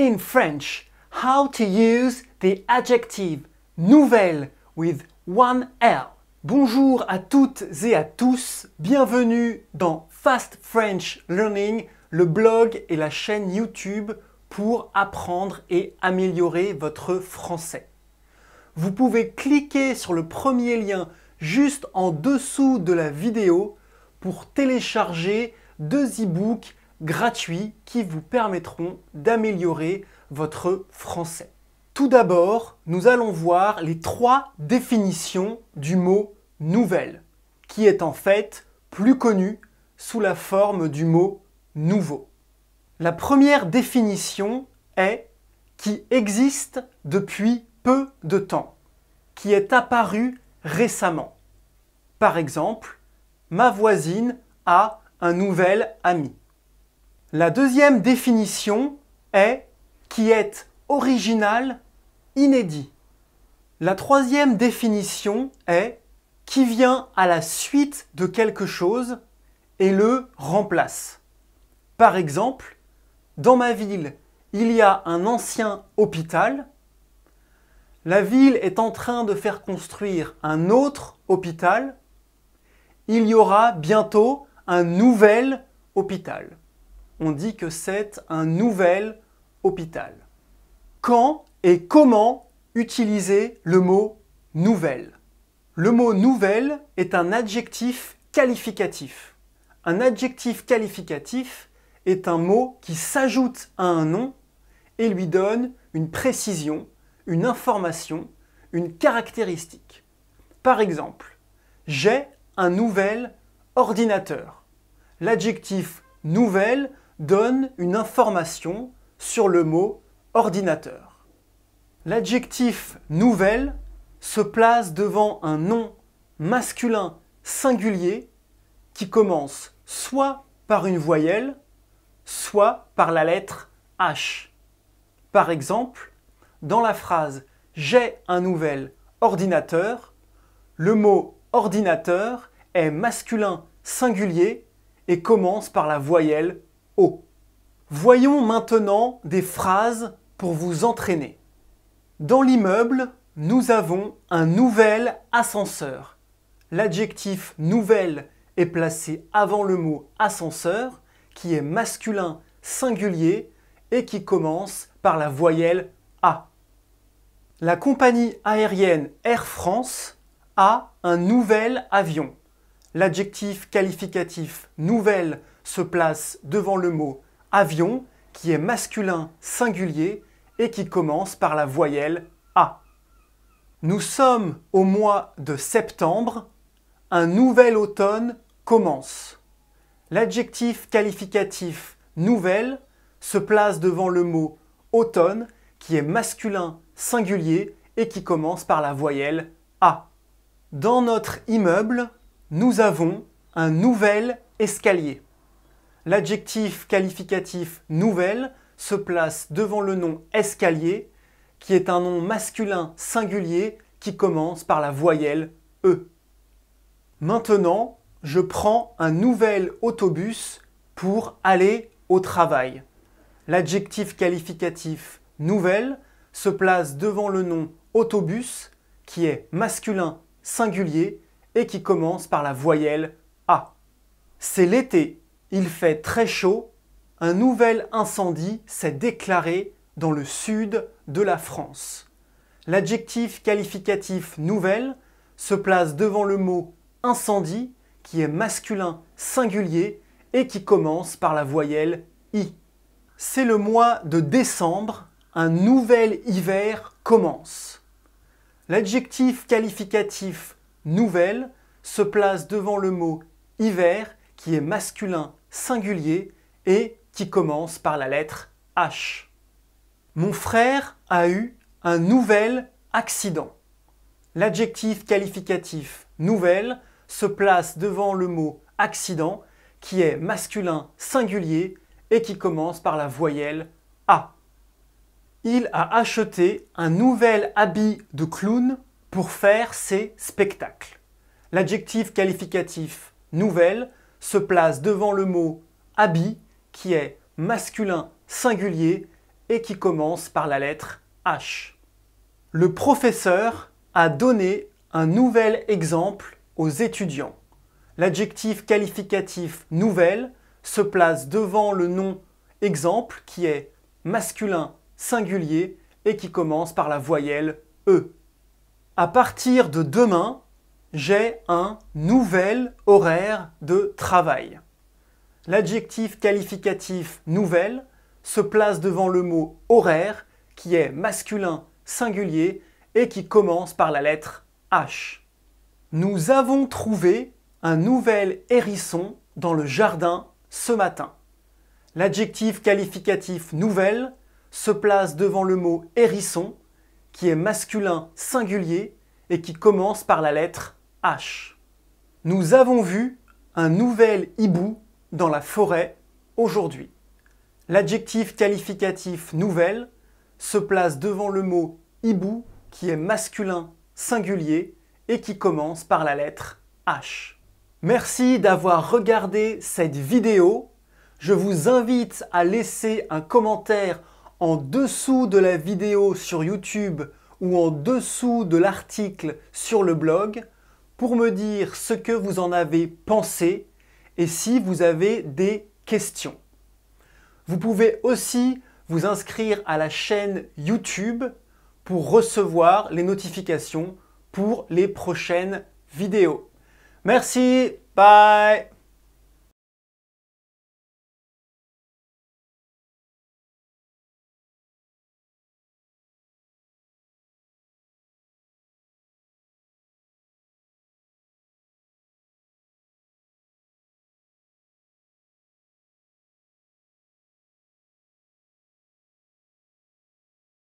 in French how to use the adjective nouvelle with one L. Bonjour à toutes et à tous, bienvenue dans Fast French Learning, le blog et la chaîne YouTube pour apprendre et améliorer votre français. Vous pouvez cliquer sur le premier lien juste en dessous de la vidéo pour télécharger deux e-books gratuits qui vous permettront d'améliorer votre français. Tout d'abord, nous allons voir les trois définitions du mot nouvelle, qui est en fait plus connu sous la forme du mot nouveau. La première définition est qui existe depuis peu de temps, qui est apparu récemment. Par exemple, ma voisine a un nouvel ami. La deuxième définition est qui est original, inédit. La troisième définition est qui vient à la suite de quelque chose et le remplace. Par exemple, dans ma ville, il y a un ancien hôpital. La ville est en train de faire construire un autre hôpital. Il y aura bientôt un nouvel hôpital on dit que c'est un nouvel hôpital. Quand et comment utiliser le mot nouvelle Le mot nouvelle est un adjectif qualificatif. Un adjectif qualificatif est un mot qui s'ajoute à un nom et lui donne une précision, une information, une caractéristique. Par exemple, j'ai un nouvel ordinateur. L'adjectif nouvel donne une information sur le mot ordinateur. L'adjectif nouvelle se place devant un nom masculin singulier qui commence soit par une voyelle, soit par la lettre H. Par exemple, dans la phrase J'ai un nouvel ordinateur, le mot ordinateur est masculin singulier et commence par la voyelle Voyons maintenant des phrases pour vous entraîner. Dans l'immeuble, nous avons un nouvel ascenseur. L'adjectif nouvel est placé avant le mot ascenseur, qui est masculin singulier et qui commence par la voyelle A. La compagnie aérienne Air France a un nouvel avion. L'adjectif qualificatif nouvel se place devant le mot avion qui est masculin singulier et qui commence par la voyelle A. Nous sommes au mois de septembre, un nouvel automne commence. L'adjectif qualificatif nouvelle se place devant le mot automne qui est masculin singulier et qui commence par la voyelle A. Dans notre immeuble, nous avons un nouvel escalier. L'adjectif qualificatif nouvelle se place devant le nom escalier, qui est un nom masculin singulier qui commence par la voyelle E. Maintenant, je prends un nouvel autobus pour aller au travail. L'adjectif qualificatif nouvelle se place devant le nom autobus, qui est masculin singulier et qui commence par la voyelle A. C'est l'été il fait très chaud, un nouvel incendie s'est déclaré dans le sud de la France. L'adjectif qualificatif nouvelle se place devant le mot incendie qui est masculin singulier et qui commence par la voyelle i. C'est le mois de décembre, un nouvel hiver commence. L'adjectif qualificatif nouvelle se place devant le mot hiver qui est masculin singulier et qui commence par la lettre H. Mon frère a eu un nouvel accident. L'adjectif qualificatif nouvel se place devant le mot accident qui est masculin singulier et qui commence par la voyelle A. Il a acheté un nouvel habit de clown pour faire ses spectacles. L'adjectif qualificatif nouvelle se place devant le mot habit qui est masculin singulier et qui commence par la lettre H. Le professeur a donné un nouvel exemple aux étudiants. L'adjectif qualificatif nouvel » se place devant le nom exemple qui est masculin singulier et qui commence par la voyelle E. À partir de demain, j'ai un nouvel horaire de travail. L'adjectif qualificatif nouvel se place devant le mot horaire qui est masculin singulier et qui commence par la lettre H. Nous avons trouvé un nouvel hérisson dans le jardin ce matin. L'adjectif qualificatif nouvel » se place devant le mot hérisson qui est masculin singulier et qui commence par la lettre h ». H. Nous avons vu un nouvel hibou dans la forêt aujourd'hui. L'adjectif qualificatif nouvel » se place devant le mot hibou qui est masculin singulier et qui commence par la lettre H. Merci d'avoir regardé cette vidéo. Je vous invite à laisser un commentaire en dessous de la vidéo sur YouTube ou en dessous de l'article sur le blog pour me dire ce que vous en avez pensé et si vous avez des questions. Vous pouvez aussi vous inscrire à la chaîne YouTube pour recevoir les notifications pour les prochaines vidéos. Merci, bye